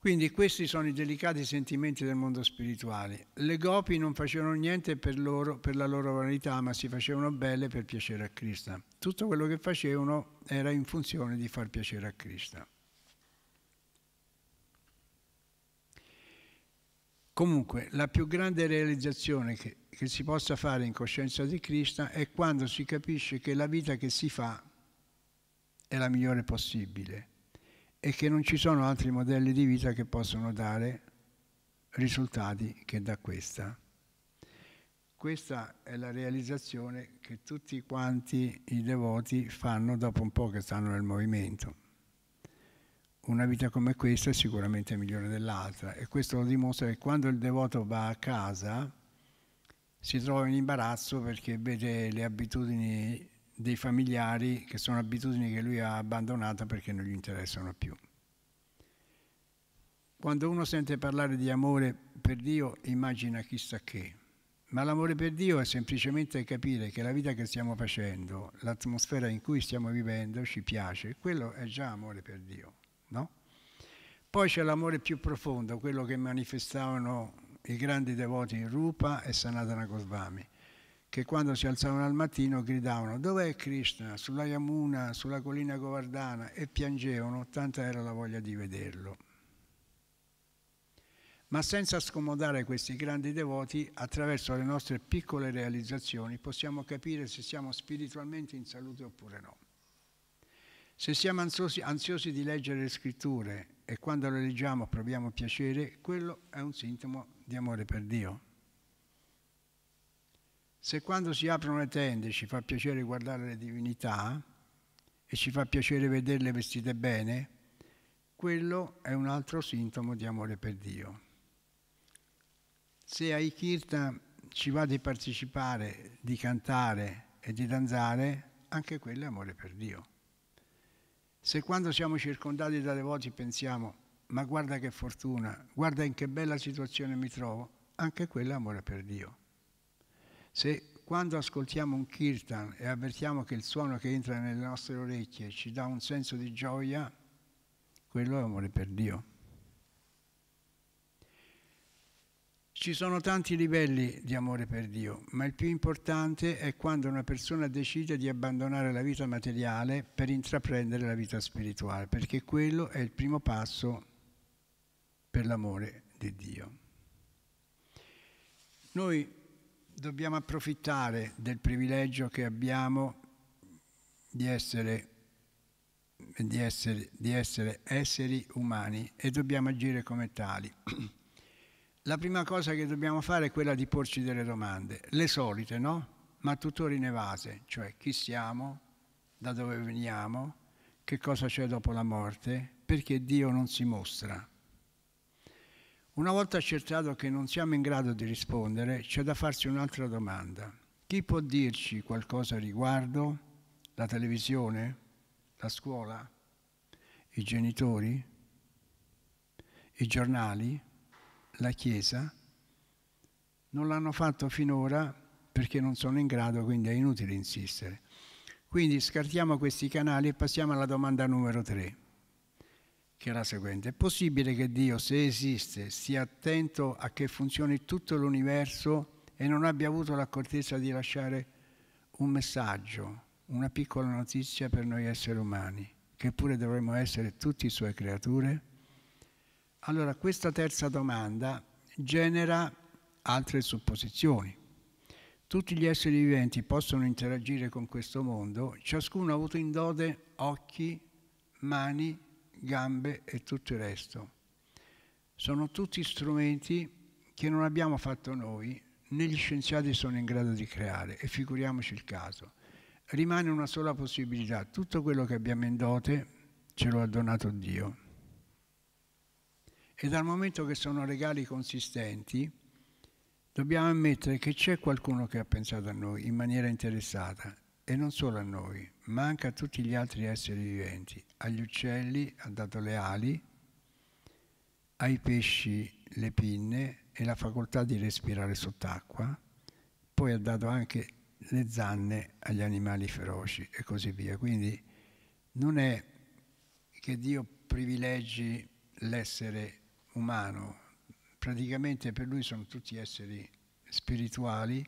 Quindi questi sono i delicati sentimenti del mondo spirituale. Le gopi non facevano niente per, loro, per la loro vanità, ma si facevano belle per piacere a Cristo. Tutto quello che facevano era in funzione di far piacere a Cristo. Comunque, la più grande realizzazione che, che, si possa fare in coscienza di Krishna è quando si capisce che la vita che si fa è la migliore possibile e che non ci sono altri modelli di vita che possono dare risultati che da questa. Questa è la realizzazione che tutti quanti i devoti fanno dopo un po' che stanno nel movimento una vita come questa è sicuramente migliore dell'altra e questo lo dimostra che quando il devoto va a casa si trova in imbarazzo perché vede le abitudini dei familiari che sono abitudini che lui ha abbandonato perché non gli interessano più. Quando uno sente parlare di amore per Dio immagina chissà che, ma l'amore per Dio è semplicemente capire che la vita che stiamo facendo, l'atmosfera in cui stiamo vivendo ci piace, quello è già amore per Dio. No? Poi c'è l'amore più profondo, quello che manifestavano i grandi devoti Rupa e Sanatana Goswami, che quando si alzavano al mattino gridavano dov'è Krishna? Sulla Yamuna, sulla collina Govardhana e piangevano, tanta era la voglia di vederlo. Ma senza scomodare questi grandi devoti, attraverso le nostre piccole realizzazioni possiamo capire se siamo spiritualmente in salute oppure no. Se siamo ansiosi, ansiosi di leggere le scritture e quando le leggiamo proviamo piacere, quello è un sintomo di amore per Dio. Se quando si aprono le tende ci fa piacere guardare le divinità e ci fa piacere vederle vestite bene, quello è un altro sintomo di amore per Dio. Se ai Kirtan ci va di partecipare, di cantare e di danzare, anche quello è amore per Dio. Se quando siamo circondati dalle voti pensiamo, ma guarda che fortuna, guarda in che bella situazione mi trovo, anche quella è amore per Dio. Se quando ascoltiamo un kirtan e avvertiamo che il suono che entra nelle nostre orecchie ci dà un senso di gioia, quello è amore per Dio. Ci sono tanti livelli di amore per Dio, ma il più importante è quando una persona decide di abbandonare la vita materiale per intraprendere la vita spirituale, perché quello è il primo passo per l'amore di Dio. Noi dobbiamo approfittare del privilegio che abbiamo di essere, di essere, di essere esseri umani e dobbiamo agire come tali. la prima cosa che dobbiamo fare è quella di porci delle domande, le solite, no? Ma tuttora in evase, cioè chi siamo, da dove veniamo, che cosa c'è dopo la morte, perché Dio non si mostra. Una volta accertato che non siamo in grado di rispondere, c'è da farsi un'altra domanda. Chi può dirci qualcosa riguardo la televisione, la scuola, i genitori, i giornali? la Chiesa, non l'hanno fatto finora perché non sono in grado, quindi è inutile insistere. Quindi scartiamo questi canali e passiamo alla domanda numero 3, che è la seguente. È possibile che Dio, se esiste, stia attento a che funzioni tutto l'universo e non abbia avuto l'accortezza di lasciare un messaggio, una piccola notizia per noi esseri umani, che pure dovremmo essere tutti sue creature? Allora questa terza domanda genera altre supposizioni. Tutti gli esseri viventi possono interagire con questo mondo, ciascuno ha avuto in dote occhi, mani, gambe e tutto il resto. Sono tutti strumenti che non abbiamo fatto noi, né gli scienziati sono in grado di creare, e figuriamoci il caso. Rimane una sola possibilità, tutto quello che abbiamo in dote ce lo ha donato Dio e dal momento che sono regali consistenti, dobbiamo ammettere che c'è qualcuno che ha pensato a noi in maniera interessata e non solo a noi, ma anche a tutti gli altri esseri viventi. Agli uccelli ha dato le ali, ai pesci le pinne e la facoltà di respirare sott'acqua, poi ha dato anche le zanne agli animali feroci e così via. Quindi non è che Dio privilegi l'essere umano, praticamente per lui sono tutti esseri spirituali,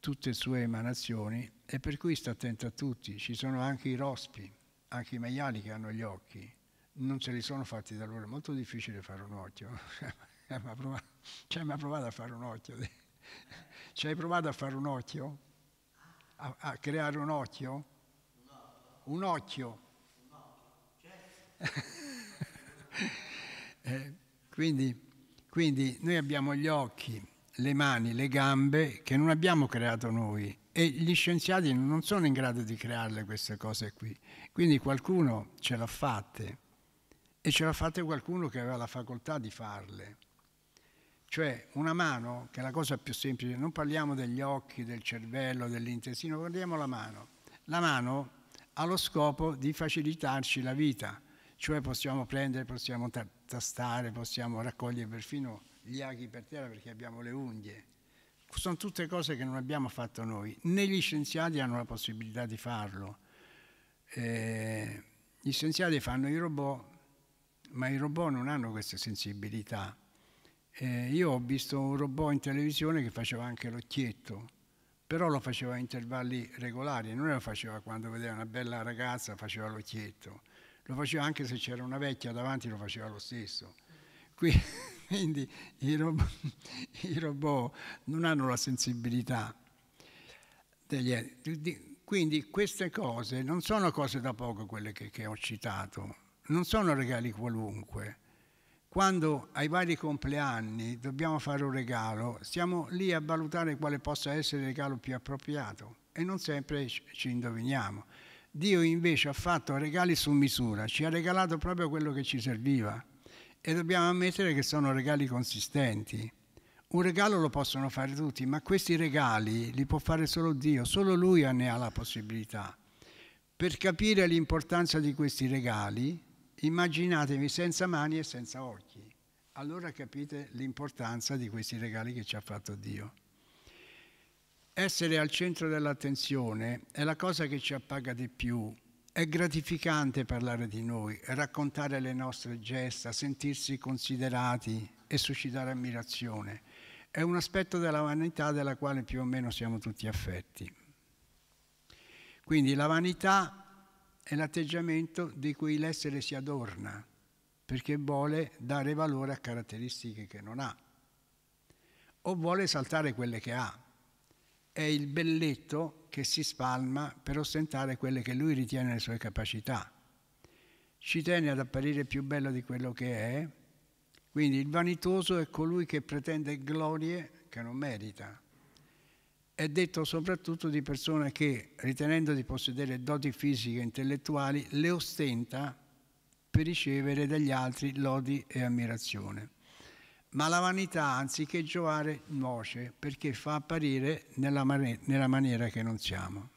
tutte sue emanazioni e per cui sta attento a tutti. Ci sono anche i rospi, anche i maiali che hanno gli occhi, non se li sono fatti da loro, è molto difficile fare un occhio. Ci hai mai provato a fare un occhio? Ci hai provato a fare un occhio? A, a creare un occhio? Un occhio. Un occhio. Certo. eh, quindi, quindi noi abbiamo gli occhi, le mani, le gambe che non abbiamo creato noi e gli scienziati non sono in grado di crearle queste cose qui. Quindi qualcuno ce l'ha fatte e ce l'ha fatta qualcuno che aveva la facoltà di farle. Cioè una mano, che è la cosa più semplice, non parliamo degli occhi, del cervello, dell'intestino, guardiamo la mano. La mano ha lo scopo di facilitarci la vita, cioè possiamo prendere, possiamo tastare, possiamo raccogliere perfino gli aghi per terra perché abbiamo le unghie. Sono tutte cose che non abbiamo fatto noi, né gli scienziati hanno la possibilità di farlo. Eh, gli scienziati fanno i robot, ma i robot non hanno queste sensibilità. Eh, io ho visto un robot in televisione che faceva anche l'occhietto, però lo faceva a intervalli regolari, non lo faceva quando vedeva una bella ragazza, faceva l'occhietto lo faceva anche se c'era una vecchia davanti, lo faceva lo stesso. Quindi i robot, i robot non hanno la sensibilità degli enti. Quindi queste cose non sono cose da poco quelle che, che ho citato, non sono regali qualunque quando ai vari compleanni dobbiamo fare un regalo, siamo lì a valutare quale possa essere il regalo più appropriato e non sempre ci indoviniamo. Dio invece ha fatto regali su misura, ci ha regalato proprio quello che ci serviva e dobbiamo ammettere che sono regali consistenti. Un regalo lo possono fare tutti, ma questi regali li può fare solo Dio, solo Lui ne ha la possibilità. Per capire l'importanza di questi regali, immaginatevi senza mani e senza occhi. Allora capite l'importanza di questi regali che ci ha fatto Dio. Essere al centro dell'attenzione è la cosa che ci appaga di più. È gratificante parlare di noi, raccontare le nostre gesta, sentirsi considerati e suscitare ammirazione. È un aspetto della vanità della quale più o meno siamo tutti affetti. Quindi la vanità è l'atteggiamento di cui l'essere si adorna perché vuole dare valore a caratteristiche che non ha o vuole saltare quelle che ha è il belletto che si spalma per ostentare quelle che lui ritiene le sue capacità. Ci tiene ad apparire più bello di quello che è, quindi il vanitoso è colui che pretende glorie che non merita. È detto soprattutto di persone che, ritenendo di possedere doti fisiche e intellettuali, le ostenta per ricevere dagli altri lodi e ammirazione ma la vanità anziché giovare nuoce perché fa apparire nella, man- nella maniera che non siamo.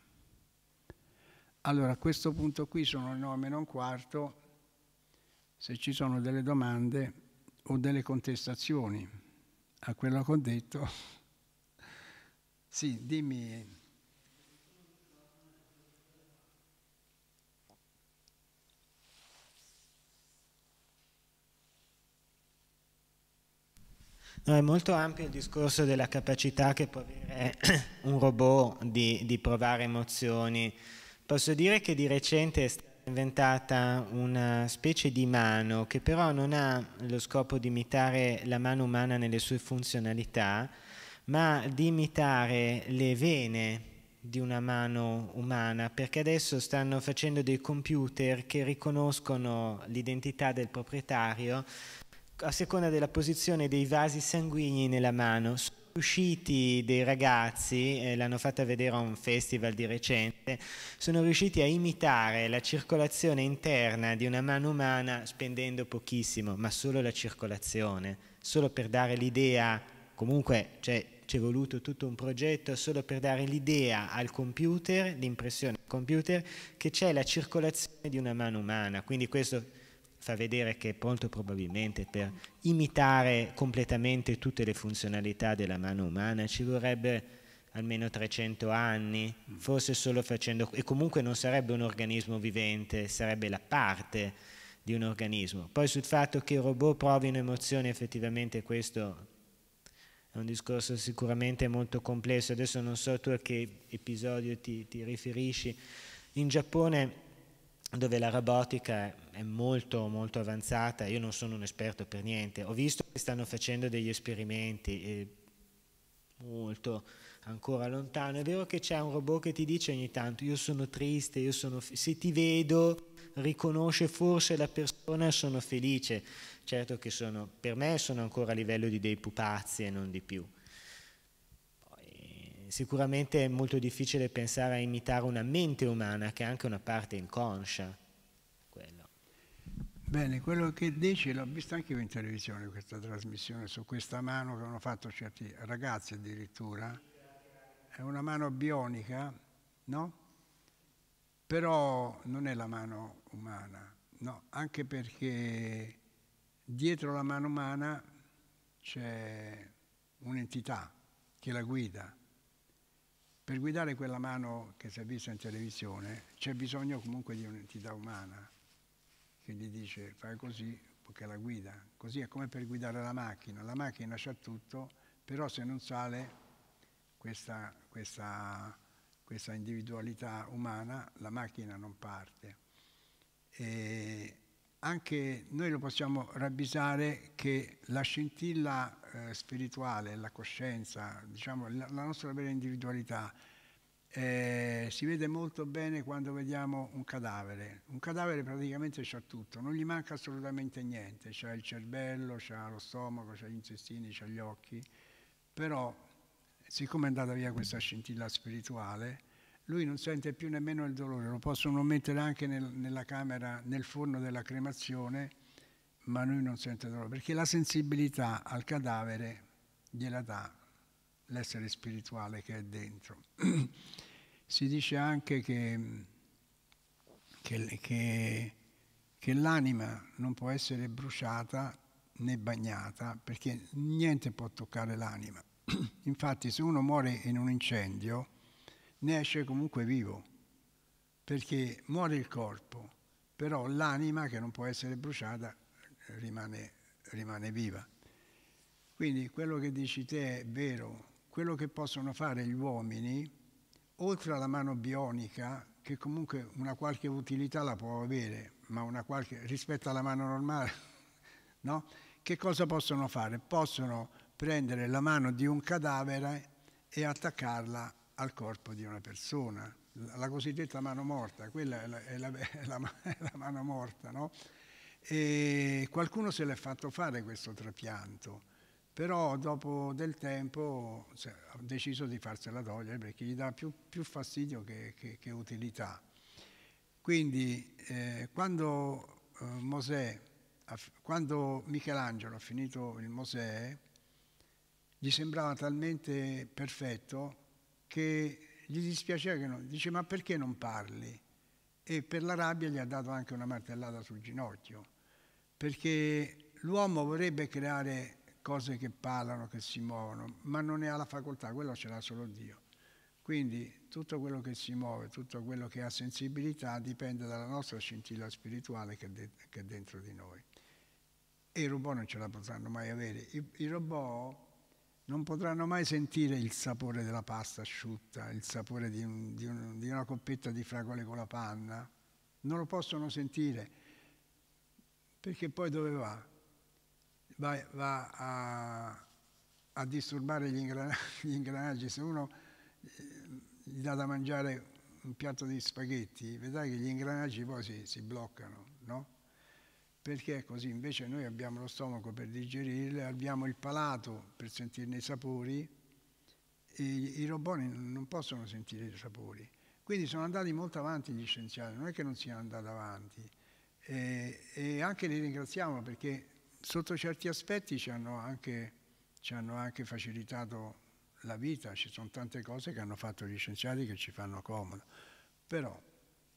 Allora a questo punto qui sono nove meno un quarto, se ci sono delle domande o delle contestazioni a quello che ho detto, sì, dimmi. No, è molto ampio il discorso della capacità che può avere un robot di, di provare emozioni. Posso dire che di recente è stata inventata una specie di mano che però non ha lo scopo di imitare la mano umana nelle sue funzionalità, ma di imitare le vene di una mano umana, perché adesso stanno facendo dei computer che riconoscono l'identità del proprietario a seconda della posizione dei vasi sanguigni nella mano. Sono riusciti dei ragazzi, eh, l'hanno fatta vedere a un festival di recente, sono riusciti a imitare la circolazione interna di una mano umana spendendo pochissimo, ma solo la circolazione, solo per dare l'idea, comunque cioè, c'è voluto tutto un progetto solo per dare l'idea al computer, l'impressione al computer, che c'è la circolazione di una mano umana, quindi questo fa vedere che molto probabilmente per imitare completamente tutte le funzionalità della mano umana ci vorrebbe almeno 300 anni, mm. forse solo facendo... e comunque non sarebbe un organismo vivente, sarebbe la parte di un organismo. Poi sul fatto che i robot provino emozioni, effettivamente questo è un discorso sicuramente molto complesso. Adesso non so tu a che episodio ti, ti riferisci. In Giappone dove la robotica è molto molto avanzata, io non sono un esperto per niente, ho visto che stanno facendo degli esperimenti eh, molto ancora lontano, è vero che c'è un robot che ti dice ogni tanto io sono triste, io sono se ti vedo riconosce forse la persona e sono felice, certo che sono, per me sono ancora a livello di dei pupazzi e non di più sicuramente è molto difficile pensare a imitare una mente umana che è anche una parte inconscia. Quello. Bene, quello che dici l'ho visto anche io in televisione questa trasmissione su questa mano che hanno fatto certi ragazzi addirittura. È una mano bionica, no? Però non è la mano umana, no? Anche perché dietro la mano umana c'è un'entità che la guida per guidare quella mano che si è vista in televisione c'è bisogno comunque di un'entità umana che gli dice fai così perché la guida. Così è come per guidare la macchina. La macchina c'ha tutto, però se non sale questa, questa, questa individualità umana la macchina non parte. E anche noi lo possiamo ravvisare che la scintilla eh, spirituale, la coscienza, diciamo, la, la nostra vera individualità, eh, si vede molto bene quando vediamo un cadavere. Un cadavere praticamente c'ha tutto, non gli manca assolutamente niente, c'ha il cervello, c'ha lo stomaco, c'ha gli intestini, c'ha gli occhi, però siccome è andata via questa scintilla spirituale, lui non sente più nemmeno il dolore, lo possono mettere anche nel, nella camera, nel forno della cremazione, ma lui non sente dolore, perché la sensibilità al cadavere gliela dà l'essere spirituale che è dentro. si dice anche che, che, che, che l'anima non può essere bruciata né bagnata, perché niente può toccare l'anima. Infatti se uno muore in un incendio, ne esce comunque vivo, perché muore il corpo, però l'anima che non può essere bruciata rimane, rimane viva. Quindi quello che dici te è vero, quello che possono fare gli uomini, oltre alla mano bionica, che comunque una qualche utilità la può avere, ma una qualche, rispetto alla mano normale, no? che cosa possono fare? Possono prendere la mano di un cadavere e attaccarla al corpo di una persona. La cosiddetta mano morta, quella è la, è la, è la, è la mano morta, no? E qualcuno se l'è fatto fare questo trapianto, però dopo del tempo cioè, ha deciso di farsela togliere perché gli dà più, più fastidio che, che, che, utilità. Quindi eh, quando, eh, Mosè, quando Michelangelo ha finito il Mosè, gli sembrava talmente perfetto che gli dispiaceva che non... Dice, ma perché non parli? E per la rabbia gli ha dato anche una martellata sul ginocchio, perché l'uomo vorrebbe creare cose che parlano, che si muovono, ma non ne ha la facoltà, quello ce l'ha solo Dio. Quindi tutto quello che si muove, tutto quello che ha sensibilità dipende dalla nostra scintilla spirituale che, de- che è dentro di noi. E i robot non ce la potranno mai avere. I, i robot non potranno mai sentire il sapore della pasta asciutta, il sapore di, un, di, un, di una coppetta di fragole con la panna, non lo possono sentire, perché poi dove va? Va, va a, a, disturbare gli ingranaggi, gli ingranaggi. se uno eh, gli dà da mangiare un piatto di spaghetti, vedrai che gli ingranaggi poi si, si bloccano, no? perché è così, invece noi abbiamo lo stomaco per digerirle, abbiamo il palato per sentirne i sapori, e i roboni non possono sentire i sapori. Quindi sono andati molto avanti gli scienziati, non è che non siano andati avanti. E, e anche li ringraziamo perché sotto certi aspetti ci hanno anche, ci hanno anche facilitato la vita, ci sono tante cose che hanno fatto gli scienziati che ci fanno comodo. Però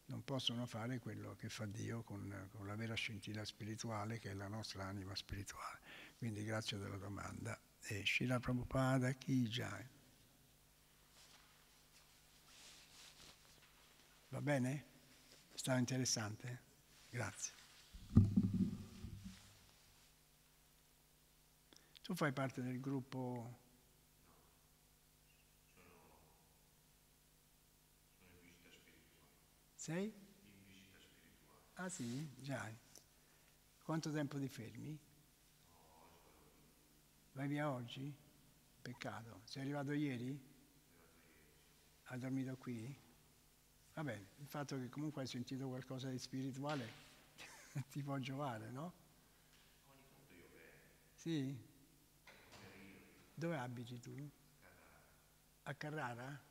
non possono fare quello che fa Dio con, con la vera scintilla spirituale che è la nostra anima spirituale. Quindi grazie della domanda. E Shila Prabhupada chi già? Va bene? Stava interessante? Grazie. Tu fai parte del gruppo Sei? In visita spirituale. Ah sì? Già. Quanto tempo ti fermi? Vai via oggi? Peccato. Sei arrivato ieri? Hai dormito qui? Va bene, il fatto che comunque hai sentito qualcosa di spirituale ti può giovare, no? Ogni tanto io Sì? Dove abiti tu? A Carrara?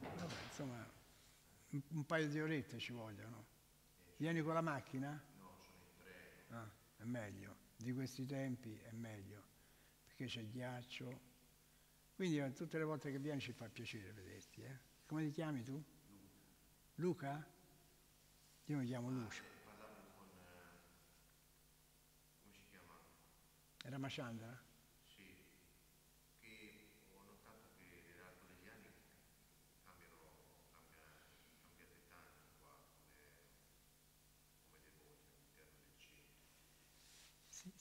Vabbè, insomma un paio di orette ci vogliono. Vieni con la macchina? No, sono in treno. Ah, è meglio, di questi tempi è meglio, perché c'è ghiaccio. Quindi eh, tutte le volte che vieni ci fa piacere vederti. Eh? Come ti chiami tu? Luca. Luca? Io mi chiamo ah, Lucio. Era eh, eh, Maciandra?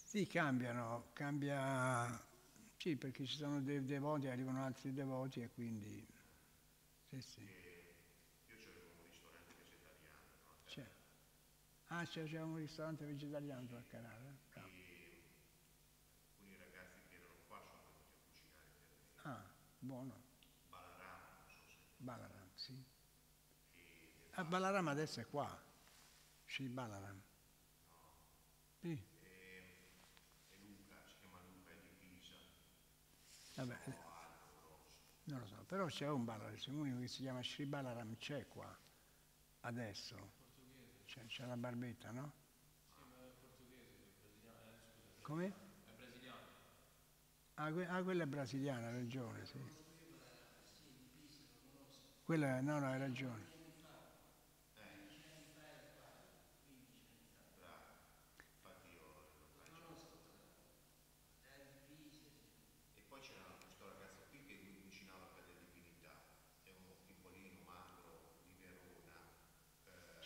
Sì, cambiano, cambia, sì, perché ci sono dei devoti, arrivano altri devoti e quindi... Sì, sì. Io c'avevo un ristorante vegetariano. C'è. Ah, c'era un ristorante vegetariano al canale? No. Eh? Alcuni ragazzi che erano qua sono venuti a cucinare per me. Ah, buono. Balaram, non so se... Balaram, sì. E... Ah, Balaram adesso è qua. Sì, Balaram. No. Sì. Però c'è un Balaram che si chiama Sri Balaram, c'è qua, adesso. C'è, c'è la barbetta, no? Sì, ma è portoghese, brasiliano. Come? È brasiliano. Ah, que- ah, quella è brasiliana, ha ragione, sì. Quella, no, no, hai ragione.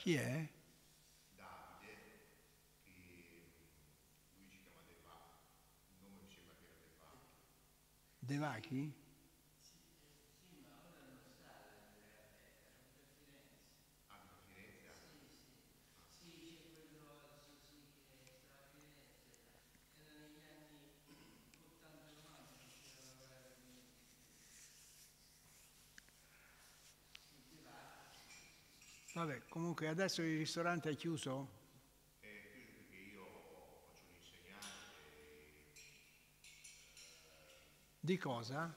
Chi è? Davide, che lui ci chiama Devaki. Devaki? Vabbè, comunque adesso il ristorante è chiuso? È chiuso perché io faccio un insegnante. Di cosa?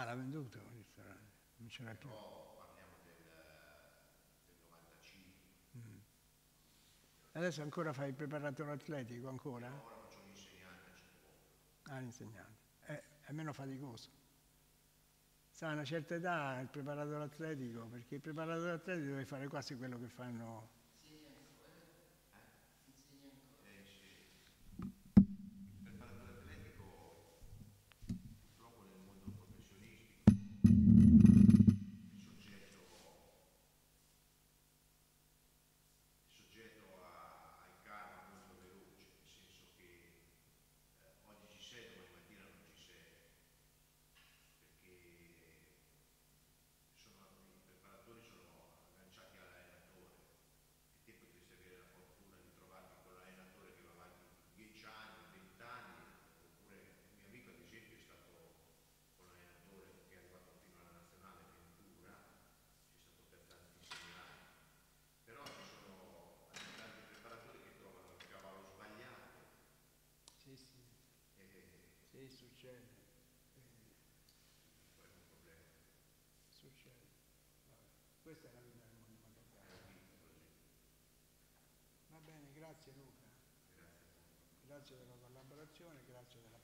Ah, l'ha venduto il ristorante, non c'era più. parliamo del, 95. Mm. Adesso ancora fai il preparatore atletico, ancora? No, ora faccio l'insegnante. a Ah, l'insegnante. Eh, è meno faticoso. Sa, a una certa età il preparatore atletico, perché il preparatore atletico deve fare quasi quello che fanno grazie della collaborazione, grazie della